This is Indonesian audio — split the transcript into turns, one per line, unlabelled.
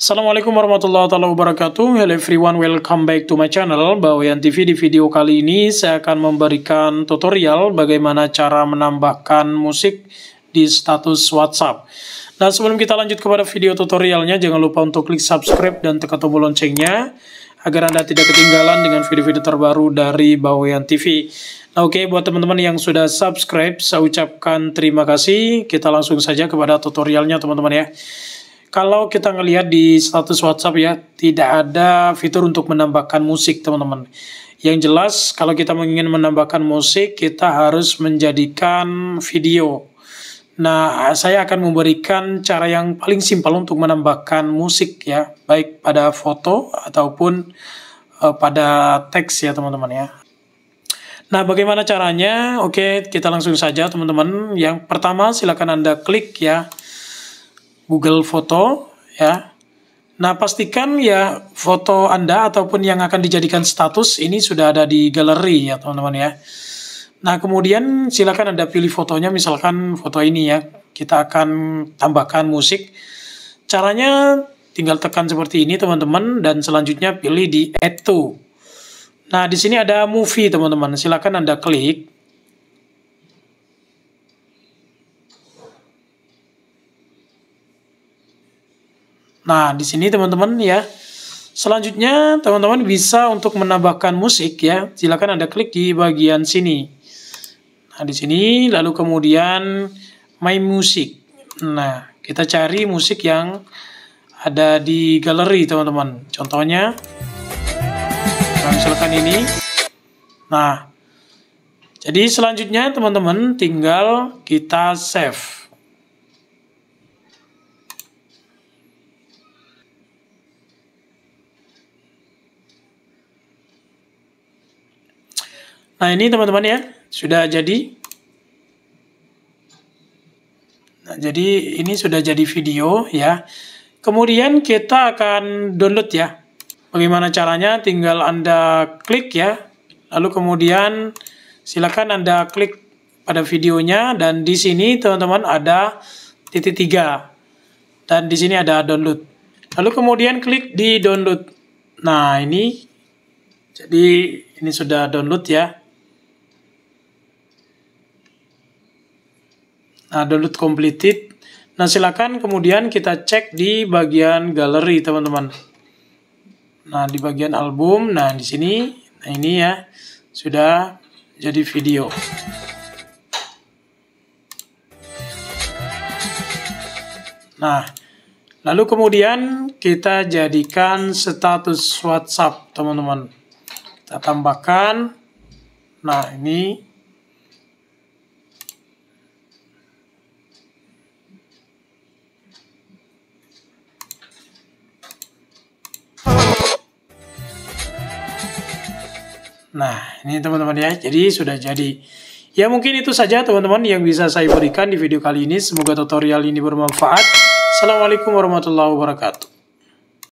Assalamualaikum warahmatullahi wabarakatuh Hello everyone, welcome back to my channel Bawayan TV di video kali ini saya akan memberikan tutorial bagaimana cara menambahkan musik di status WhatsApp Nah sebelum kita lanjut kepada video tutorialnya jangan lupa untuk klik subscribe dan tekan tombol loncengnya agar Anda tidak ketinggalan dengan video-video terbaru dari Bawayan TV. Nah, oke okay, buat teman-teman yang sudah subscribe, saya ucapkan terima kasih. Kita langsung saja kepada tutorialnya teman-teman ya kalau kita ngelihat di status WhatsApp ya, tidak ada fitur untuk menambahkan musik, teman-teman. Yang jelas, kalau kita ingin menambahkan musik, kita harus menjadikan video. Nah, saya akan memberikan cara yang paling simpel untuk menambahkan musik ya, baik pada foto ataupun uh, pada teks ya, teman-teman ya. Nah, bagaimana caranya? Oke, kita langsung saja, teman-teman. Yang pertama, silakan Anda klik ya Google Foto ya. Nah, pastikan ya foto Anda ataupun yang akan dijadikan status ini sudah ada di galeri ya, teman-teman ya. Nah, kemudian silakan Anda pilih fotonya misalkan foto ini ya. Kita akan tambahkan musik. Caranya tinggal tekan seperti ini teman-teman dan selanjutnya pilih di add to. Nah, di sini ada movie teman-teman. Silakan Anda klik Nah, di sini teman-teman ya. Selanjutnya teman-teman bisa untuk menambahkan musik ya. Silakan Anda klik di bagian sini. Nah, di sini lalu kemudian my music. Nah, kita cari musik yang ada di galeri teman-teman. Contohnya nah, misalkan ini. Nah, jadi selanjutnya teman-teman tinggal kita save. Nah ini teman-teman ya, sudah jadi. Nah, jadi ini sudah jadi video ya. Kemudian kita akan download ya. Bagaimana caranya? Tinggal Anda klik ya. Lalu kemudian silakan Anda klik pada videonya dan di sini teman-teman ada titik tiga dan di sini ada download. Lalu kemudian klik di download. Nah ini jadi ini sudah download ya. Nah, download completed. Nah, silakan kemudian kita cek di bagian galeri, teman-teman. Nah, di bagian album, nah di sini, nah ini ya, sudah jadi video. Nah, lalu kemudian kita jadikan status WhatsApp, teman-teman. Kita tambahkan, nah ini Nah, ini teman-teman ya, jadi sudah jadi. Ya mungkin itu saja teman-teman yang bisa saya berikan di video kali ini. Semoga tutorial ini bermanfaat. Assalamualaikum warahmatullahi wabarakatuh.